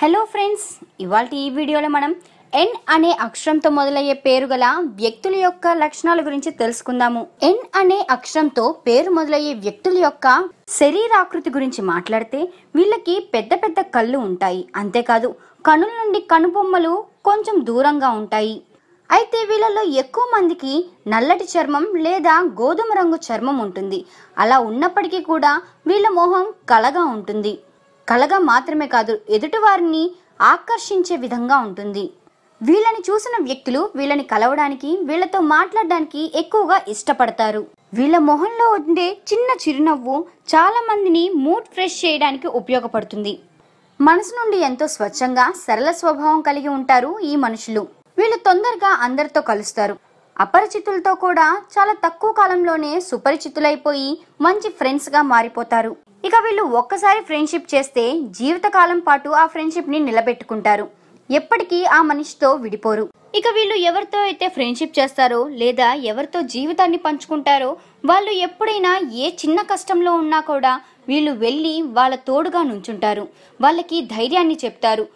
hello friends ఇవాళ ఈ వీడియోలో మనం ఎన్ అనే అక్షరంతో మొదలయ్యే పేరు గల వ్యక్తుల యొక్క లక్షణాల గురించి తెలుసుకుందాము ఎన్ అనే అక్షరంతో పేరు మొదలయ్యే వ్యక్తుల యొక్క శరీరాకృతి గురించి మాట్లాడితే వీళ్ళకి పెద్ద పెద్ద కళ్ళు ఉంటాయి అంతేకాదు కనుల నుండి కనుబొమ్మలు కొంచెం దూరంగా ఉంటాయి అయితే వీళ్ళలో ఎక్కువ మందికి నల్లటి చర్మం లేదా గోధుమ రంగు చర్మం ఉంటుంది అలా ఉన్నప్పటికీ కూడా వీళ్ళ మొహం కలగా ఉంటుంది కలగా మాత్రమే కాదు ఎదుటివారిని ఆకర్షించే విధంగా ఉంటుంది వీళ్ళని చూసిన వ్యక్తులు వీళ్ళని కలవడానికి వీళ్ళతో మాట్లాడడానికి ఎక్కువగా ఇష్టపడతారు వీళ్ళ మొహంలో ఉండే చిన్న చిరునవ్వు చాలా మందిని మూడ్ ఫ్రెష్ చేయడానికి ఉపయోగపడుతుంది మనసు నుండి ఎంతో స్వచ్ఛంగా సరళ స్వభావం కలిగి ఉంటారు ఈ మనుషులు వీళ్ళు తొందరగా అందరితో కలుస్తారు అపరిచితులతో కూడా చాలా తక్కువ కాలంలోనే సుపరిచితులైపోయి మంచి ఫ్రెండ్స్గా మారిపోతారు ఇక వీళ్ళు ఒక్కసారి ఫ్రెండ్షిప్ చేస్తే జీవితకాలం పాటు ఆ ఫ్రెండ్షిప్ని నిలబెట్టుకుంటారు ఎప్పటికీ ఆ మనిషితో విడిపోరు ఇక వీళ్ళు ఎవరితో అయితే ఫ్రెండ్షిప్ చేస్తారో లేదా ఎవరితో జీవితాన్ని పంచుకుంటారో వాళ్ళు ఎప్పుడైనా ఏ చిన్న కష్టంలో ఉన్నా కూడా వీళ్ళు వెళ్ళి వాళ్ళ తోడుగా నుంచుంటారు వాళ్ళకి ధైర్యాన్ని చెప్తారు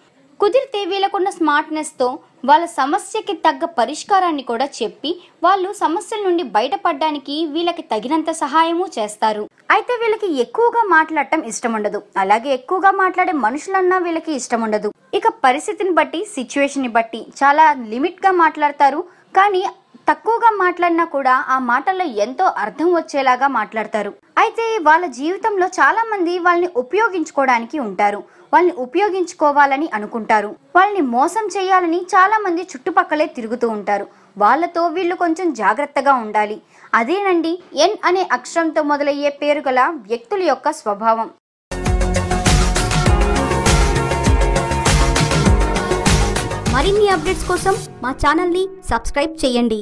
కుదిరితే వీళ్ళకున్న స్మార్ట్నెస్తో వాళ్ళ సమస్యకి తగ్గ పరిష్కారాన్ని కూడా చెప్పి వాళ్ళు సమస్యల నుండి బయటపడడానికి వీళ్ళకి తగినంత సహాయము చేస్తారు అయితే వీళ్ళకి ఎక్కువగా మాట్లాడటం ఇష్టం ఉండదు అలాగే ఎక్కువగా మాట్లాడే మనుషులన్నా వీళ్ళకి ఇష్టం ఉండదు ఇక పరిస్థితిని బట్టి సిచ్యువేషన్ని బట్టి చాలా లిమిట్గా మాట్లాడతారు కానీ తక్కువగా మాట్లాడినా కూడా ఆ మాటల్లో ఎంతో అర్థం వచ్చేలాగా మాట్లాడతారు అయితే వాళ్ళ జీవితంలో చాలా మంది వాళ్ళని ఉపయోగించుకోవడానికి ఉంటారు వాళ్ళని ఉపయోగించుకోవాలని అనుకుంటారు వాళ్ళని మోసం చేయాలని చాలా మంది చుట్టుపక్కలే తిరుగుతూ ఉంటారు వాళ్ళతో వీళ్ళు కొంచెం జాగ్రత్తగా ఉండాలి అదేనండి ఎన్ అనే అక్షరంతో మొదలయ్యే పేరు గల వ్యక్తుల యొక్క స్వభావం మరిన్ని అప్డేట్స్ కోసం మా ఛానల్ని సబ్స్క్రైబ్ చేయండి